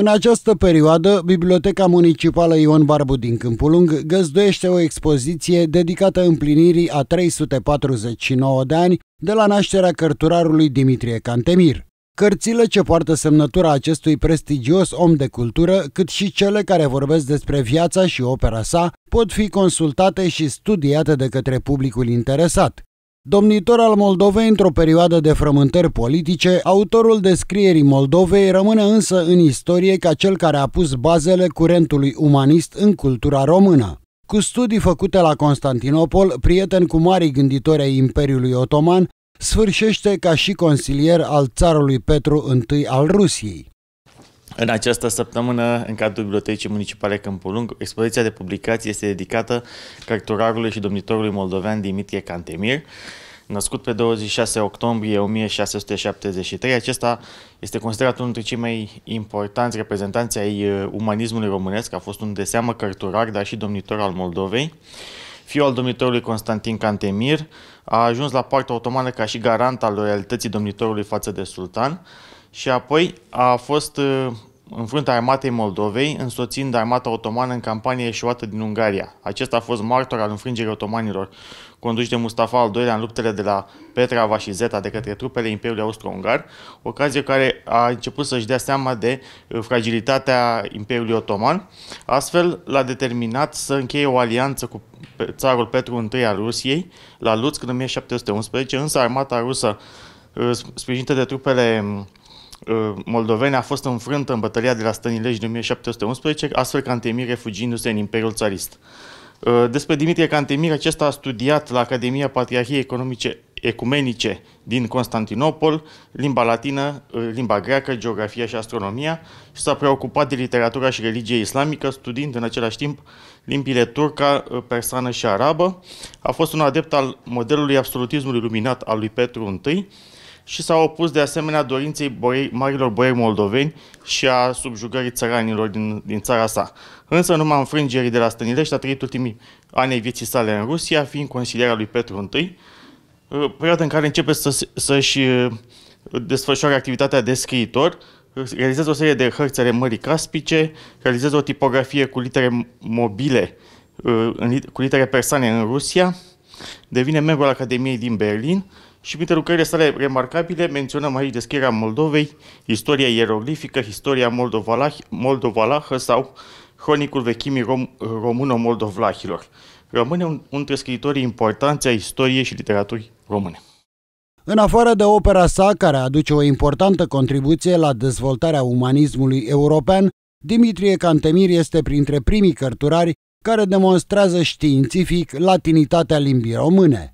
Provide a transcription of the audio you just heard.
În această perioadă, Biblioteca Municipală Ion Barbu din Câmpulung găzduiește o expoziție dedicată împlinirii a 349 de ani de la nașterea cărturarului Dimitrie Cantemir. Cărțile ce poartă semnătura acestui prestigios om de cultură, cât și cele care vorbesc despre viața și opera sa, pot fi consultate și studiate de către publicul interesat. Domnitor al Moldovei într-o perioadă de frământări politice, autorul descrierii Moldovei rămâne însă în istorie ca cel care a pus bazele curentului umanist în cultura română. Cu studii făcute la Constantinopol, prieten cu mari gânditori ai Imperiului Otoman, sfârșește ca și consilier al țarului Petru I al Rusiei. În această săptămână, în cadrul Bibliotecii Municipale Câmpul Lung, expoziția de publicații este dedicată cărturarului și domnitorului moldovean Dimitrie Cantemir. Născut pe 26 octombrie 1673, acesta este considerat unul dintre cei mai importanți reprezentanți ai uh, umanismului românesc, a fost un de seamă cărturar, dar și domnitor al Moldovei. Fiul al domnitorului Constantin Cantemir a ajuns la partea otomană ca și garant al loialității domnitorului față de sultan și apoi a fost uh, în fruntea armatei Moldovei, însoțind armata otomană în campania eșuată din Ungaria. Acesta a fost martor al înfrângerii otomanilor, conduși de Mustafa al II-lea în luptele de la Petrava și Zeta de către trupele Imperiului Austro-Ungar, ocazie care a început să-și dea seama de uh, fragilitatea Imperiului Otoman. Astfel, l-a determinat să încheie o alianță cu țarul Petru I al Rusiei, la Lutsk în 1711, însă armata rusă, uh, sprijinită de trupele mm, Uh, moldoveni a fost înfrântă în bătălia de la Stănilești din 1711, astfel Cantemir refugiindu-se în Imperiul Țarist. Uh, despre Dimitrie Cantemir, acesta a studiat la Academia Patriarhiei Economice Ecumenice din Constantinopol, limba latină, uh, limba greacă, geografia și astronomia și s-a preocupat de literatura și religie islamică, studiind în același timp limbile turca, persană și arabă. A fost un adept al modelului absolutismului luminat al lui Petru I, și s-a opus de asemenea dorinței boiei, marilor boieri moldoveni și a subjugării țăranilor din, din țara sa. Însă numai înfrângerii de la Stănilești a trăit ultimii ani vieții sale în Rusia, fiind consilierea lui Petru I, ă, perioada în care începe să, să-și ă, desfășoare activitatea de scriitor, realizează o serie de hărți ale Mării Caspice, realizează o tipografie cu litere mobile, ă, cu litere persane în Rusia, devine membru al Academiei din Berlin și printre lucrările sale remarcabile menționăm aici descrierea Moldovei, istoria ieroglifică, istoria moldovalahă sau Hronicul vechimii rom, româno-moldovlahilor. Rămâne un, un dintre scriitorii importanți a istoriei și literaturii române. În afară de opera sa, care aduce o importantă contribuție la dezvoltarea umanismului european, Dimitrie Cantemir este printre primii cărturari care demonstrează științific latinitatea limbii române.